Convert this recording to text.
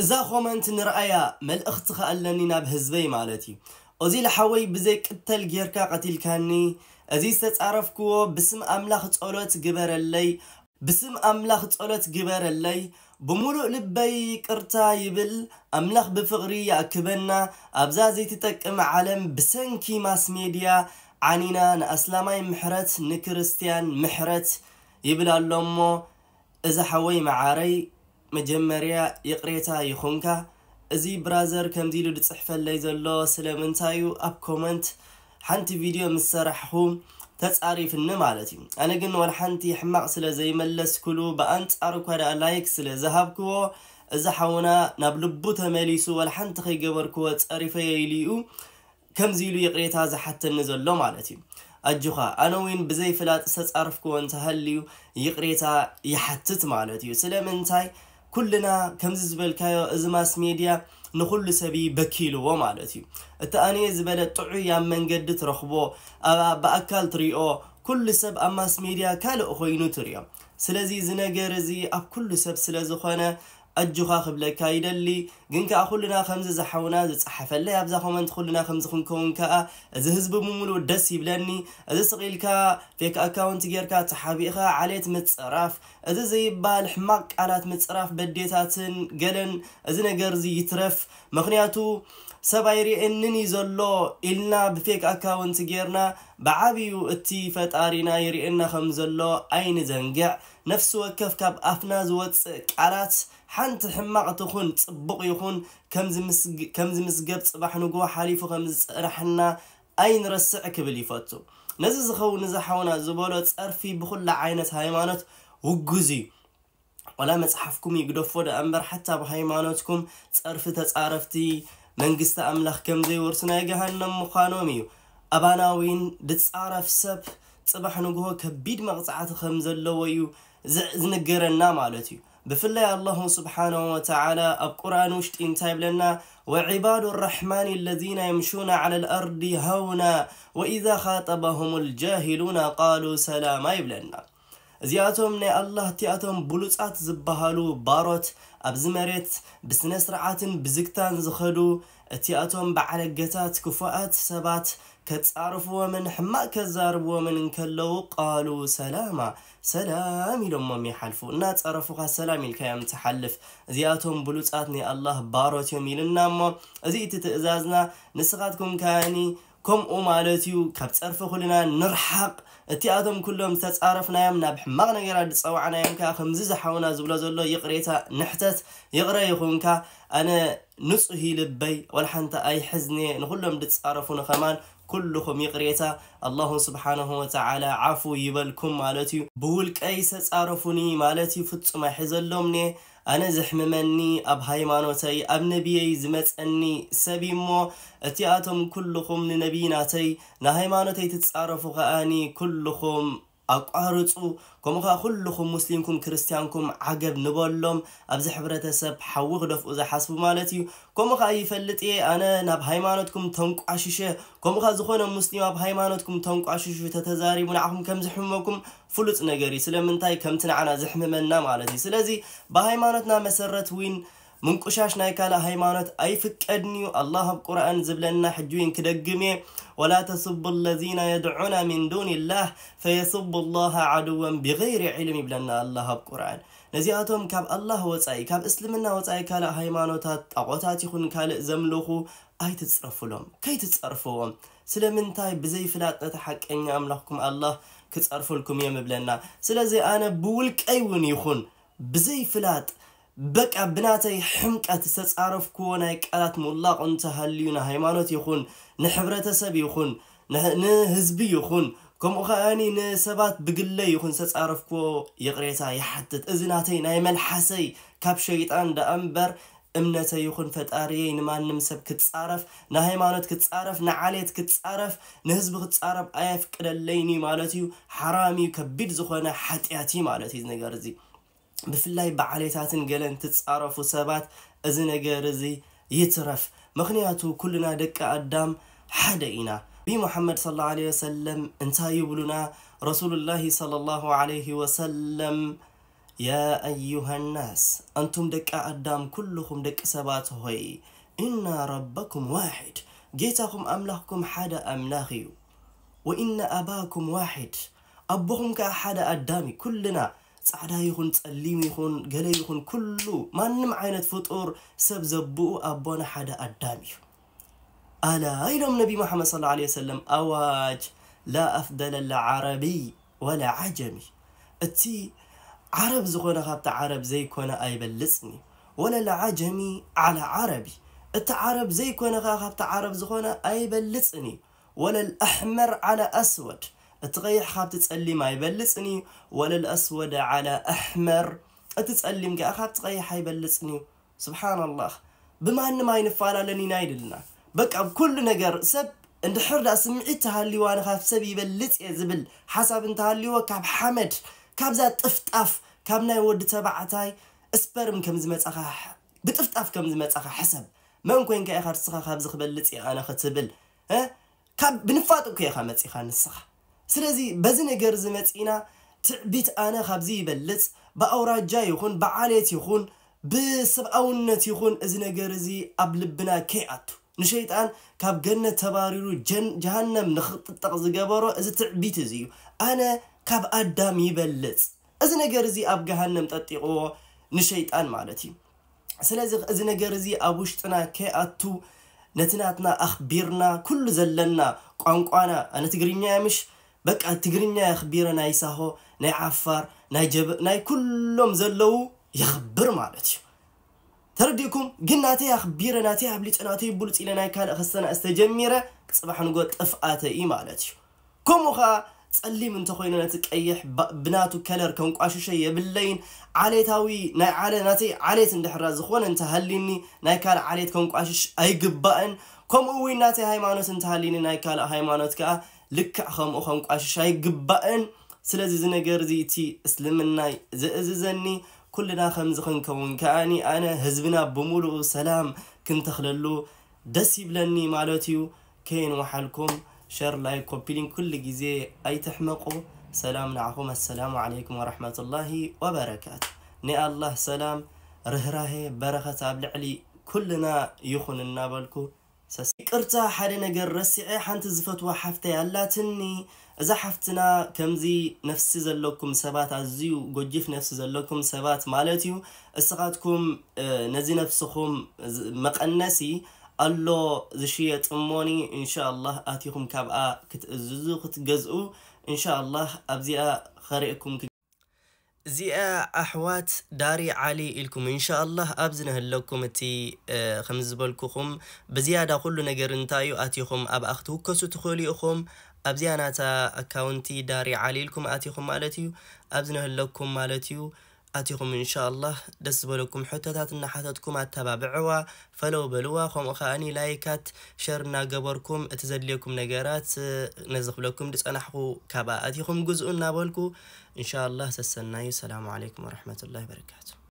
إذا خومنت نرأيا مل اختخا اللاني ناب هزبي مالتي أزي لحوي بزي كتل جيركا قتيل كاني أزي ستعرفكو بسم أملاخ تقولوت قبر اللي بسم أملاخ تقولوت قبر اللي بمولو لبي كرتا يبل أملاخ بفغري يأكبنا أبزا زي تتك أم عالم بسنكي ماس ميديا عنينا نأسلاماي محرت نكريستيان محرت يبل اللومو إذا حوي معاري መጀመርያ ይቕሬታ ይኹንካ እዚ ብራዘር ከምዚ ኢሉ ድፅሕፈለይ ዘሎ ስለምንታይ እዩ ኣብ ኮመንት ሓንቲ ቪድዮ ምስ ሰራሕኹ ተፃሪፍኒ ማለት እዩ ኣነ ግን ሓንቲ ሕማቅ ስለ ዘይመለስ ክሉ ብኣንፃር እኳ ዳ ላይክ ስለ ዝሃብክዎ እዚ ሓውና ናብ ልቡ ተመሊሱ ሓንቲ ከይገበርክዎ ፀሪፈየኢሉ ዩ ከምዚ ኢሉ ይቕሬታ ዝሓተኒ ዘሎ ማለት እዩ ኣጁኻ ኣነ ውን ብዘይፍላጥ ዝተፃርፍክዎ እንተሃልዩ ይቕሬታ ይሓትት ማለት እዩ ስለምንታይ كلنا كم زبل كايو ازماس ميديا نخل سبي بكيلو ومالتي التاني زبل طعي يا منجد ترخبو باكل تريو كل سب اماس ميديا كالو خوينو تريو سلازي زنجر زي اب كل سب سلازي خانه ኣጁኻ ክብለካ ይደሊ ግን ከዓ ኩሉና ከምዚ ዝሓውና ዝፀሓፈለይ ኣብዛ ኮመንት ኩሉና ከምዚ ክንከውን ከዓ እዚ ህዝቢ ብምሉእ ደስ ይብለኒ እዚ ስቂኢልካ ፌክ ኣካውንት ጌርካ ተሓቢእኻ ዓሌት ምፅራፍ እዚ ዘይባል ሕማቅ ቃላት ምፅራፍ በዴታትን ገለን እዚ ነገር እዚ ይትረፍ ምክንያቱ سبايري انني زلو إلنا بفيك أكاونت جيرنا بعبيو اتي فتارينا يري إنا خم زلو أين زنقع نفس وكف كاب أفناز واتس كارات حانت حماق تخون تبقي يخون كم زمس قبت صباح نقو حاليفو خمز رحنا أين رسع كبلي فاتو نزز خو نزحونا زبولو تسأرفي بخل عينة هايمانات وقزي ولا مسحفكم يقدفو أمبر حتى بهايمانوتكم تسأرفي تسأرفتي መንግስቲ ኣምላኽ ከም ዘይወርሱ ورسنا جهنم مخانوميو እዩ ኣባናዊን ድፃረፍ ሰብ ፅባሕ ንግሆ ከቢድ መቕፃዕቲ ከም ዘለዎ እዩ ዝንገረና ማለት እዩ بفلاي الله سبحانه وتعالى القرآن وشت تايب لنا وعباد الرحمن الذين يمشون على الأرض هونا وإذا خاطبهم الجاهلون قالوا سلاما يبلنا زياتهم ناي الله تياتهم بلوصات زبهالو باروت ابزمرت مريت بسنه سرعاتن بزكتان زخدو تياتهم بعلقتات كفؤات سبات كتصارفوا من حما كزاربوا من كلو قالوا سلاما سلام لهم يحلفوا نا خا سلامي الكيام تحلف زياتهم بلوصاتني الله باروت يومي يلنا زيت ازي تتئزازنا نسقاتكم كاني كم مالتيو كبتصرفوا خلنا نرحق እቲኣቶም ኩሎም ተፃረፍናዮም ናብ ሕማቕ ነገራት ዝፀዋዕናዮም ከዓ ከምዚ ዝሓውና ዝብሎ ዘሎ ይቕሬታ ንሕተት ይቕረ ይኹንካ ኣነ ንፁህ ልበይ ወልሓንቲ ኣይሕዝኔ ንኩሎም ድፃረፉ ንኸማን ኩልኹም ይቕሬታ ኣላሁ ስብሓንሁ ወተዓላ ዓፉ ይበልኩም ማለት እዩ ብውልቀይ ተፃረፉኒ ማለት እዩ ፍፁም ኣይሕዘሎም ኔ أنا زحممني أب هايمانوتي أب أني زمتني سبيمو اتياتم كلكم لنبيناتي نهايمانوتي تتعرفوا غاني كلكم ኣቋርፁ ከምኡ ከዓ ኩልኹም ሙስሊምኩም ክርስትያንኩም ዓገብ ንበሎም ኣብዚ ሕብረተሰብ ሓዊ ክደፍኡ ዝሓስቡ ማለት እዩ ከምኡ ከዓ ይፈልጥ እየ ኣነ ናብ ሃይማኖትኩም ተንቋሽሸ ከምኡ ከዓ ዝኾነ ሙስሊም ኣብ ሃይማኖትኩም ተንቋሽሹ ተተዛሪቡ ንዓኹም ከም ዝሕመኩም ፍሉፅ ነገር እዩ ስለምንታይ ከምቲ ንዓና ዝሕምመና ማለት እዩ ስለዚ ብሃይማኖትና መሰረት ውን من قشاش ناي كالا هيمانوت أي فكدني الله بقرآن زبلنا حجوين كدقمي ولا تسب الذين يدعون من دون الله فيسب الله عدوا بغير علم بلنا الله بقرآن ነዚኣቶም ካብ ኣላህ ወፃኢ ካብ እስልምና ወፃኢ ካልእ ሃይማኖታት ጣቆታት ይኹን ካልእ ዘምልኹ ኣይትፀርፍሎም ከይትፀርፍዎም ስለምንታይ ብዘይፍላጥ ነቲ ሓቀኛ ኣምላኽኩም ኣላህ ክፀርፍልኩም እዮም ይብለና ስለዚ ኣነ ብውልቀይ እውን ይኹን ብዘይፍላጥ بك ابناتي حمك اتسات عرف كونا يكالات ملاق انتها الليونا هيمانوت يخون نحبرة سب يخون نهزبي يخون كم اخاني نسبات بقلي يخون ساس عرف كو يغريتا يحدد ازناتي نايمان حسي كاب شيطان دا امبر امنتي يخون فتاريين ما نمسب كتسعرف نهيمانوت كتسعرف نعاليت كتسعرف نهزب كتسعرف ايف كدليني مالتيو حرامي كبير زخونا حتياتي مالتي نقرزي ብፍላይ በዓሌታትን ገለን ትፃረፉ ሰባት እዚ ነገር እዚ ይትረፍ ምክንያቱ ኩልና ደቂ ኣዳም ሓደ ኢና ብሙሐመድ ص ለ ወሰለም እንታይ ይብሉና ረሱሉ ላሂ صለ ላሁ ለህ ወሰለም ያ አዩሃ ናስ አንቱም ደቂ ኣዳም ኩልኹም ደቂ ሰባት ሆይ ኢና ረበኩም ዋሕድ ጌታኩም ኣምላኽኩም ሓደ ኣምላኽ እዩ ወኢነ ኣባኩም ዋሕድ ኣቦኹም ከዓ ሓደ ኣዳም እዩ ኩልና ፃዕዳ ይኹን ፀሊም ይኹን ገለ ይኹን ኩሉ ማንም ዓይነት ፍጡር ሰብ ዘብኡ ኣቦና ሓደ ኣዳም እዩ ኣላ ኢሎም ነቢ መሓመድ صለ ለ ሰለም ኣዋጅ ላ ኣፍደለ ላዓረቢ ወላ ዓጀሚ እቲ ዓረብ ዝኾነ ካብቲ ዓረብ ዘይኮነ ኣይበልፅን እዩ ወላ ላዓጀሚ ዓላ ዓረቢ እቲ ዓረብ ዘይኮነ ከዓ ካብቲ ዓረብ ዝኾነ ኣይበልፅን እዩ ወላ ልኣሕመር ዓላ ኣስወድ تغير خابت تسألي ما يبلسني ولا الأسود على أحمر أتسألم قا أخاف تغير حيبلسني سبحان الله بما أن ما ينفعل لني نايد لنا بك أب كل نجر سب أنت حرد أسمعتها اللي وانا خاف سب يبلس يا زبل حسب أنت اللي هو كاب حمد كاب زاد تفتاف كاب ناي ود تبعتاي اسبرم كم زمت أخا بتفتاف كم زمت أخا حسب ما نكون كأخر سخا خاب زخبلت يا أنا خاتبل ها كاب بنفاتك يا خامتي خان السخا ስለዚ በዚ ነገር ዝመፂና ትዕቢት ኣነ ካብዚ ይበልፅ ብኣውራጃ ይኹን ብዓሌት ይኹን ብሰብኣውነት ይኹን እዚ ነገር እዚ ኣብ ልብና ከይኣቱ ንሸይጣን ካብ ገነት ተባሪሩ ጀሃነም ንኽጥጠቕ ዝገበሮ እዚ ትዕቢት እዚ እዩ ኣነ ካብ ኣዳም ይበልፅ እዚ ነገር እዚ ኣብ ገሃነም ጠጢቕዎ ንሸይጣን ማለት እዩ ስለዚ እዚ ነገር እዚ ኣብ ውሽጥና ከይኣቱ ነቲ ናትና ኣኽቢርና ኩሉ ዘለና ቋንቋና ኣነ ትግርኛ ምሽ بك تجرينا يا خبيرة ناي ساهو ناي عفار ناي جب ناي كلهم زلوا يخبر مالتي ترديكم قناتي يا خبيرة ناتي عبليت أنا تي بولت إلى ناي كان خسنا استجميرة صباح نقول تفقات إي مالتي كم خا تسألي من تخوينا ناتك أيح بناتو كلر كونك عاشو شيء باللين علي تاوي ناي علي ناتي علي تندحر رازخوان انت هليني ناي كان علي تكونك عاشو أي قبائن كم أوي ناتي هاي مانوت انت هليني ناي كان هاي مانوت كأه لك خم أخم قاش شاي قبائن سلازي زنا قرزي تي اسلمنا زئزني كلنا خمزخن كون كاني أنا هزبنا بمولو سلام كنت خللو دسي بلني مالوتيو كين وحالكم شير لايك كوبيلين كل جزء أي تحمقو سلام لعكم السلام عليكم ورحمة الله وبركاته نيا الله سلام رهره بركة عبد علي كلنا يخون النابلكو ساس كرتا حدا نجر اي حانت زفتوا وحفتي هلا تني إذا حفتنا كمزي نفسي زلوكم سبات عزيو قجيف نفسي زلوكم سبات مالتيو استقاتكم نزي نفسكم مقنسي اللو زشية أموني إن شاء الله آتيكم كابا كتأززو كتجزئو إن شاء الله أبزئ خريئكم زي احوات داري علي لكم ان شاء الله ابزنا لكم تي آه، خمس بالكم بزياده كل نجر انتايو اتيكم اب اختو كسو تخولي تخوليكم ابزيانا تا اكاونتي داري علي لكم اتيكم مالتيو ابزنا لكم مالتيو آتيكم إن شاء الله دس بلوكم حتتات نحاتتكم أتبابعوا فلو بلوا خوم اخاني لايكات شرنا قبركم اتزليكم نقرات نزق لكم دس أنا حقو كابا آتيكم جزء نابلكو إن شاء الله تستناي السلام عليكم ورحمة الله وبركاته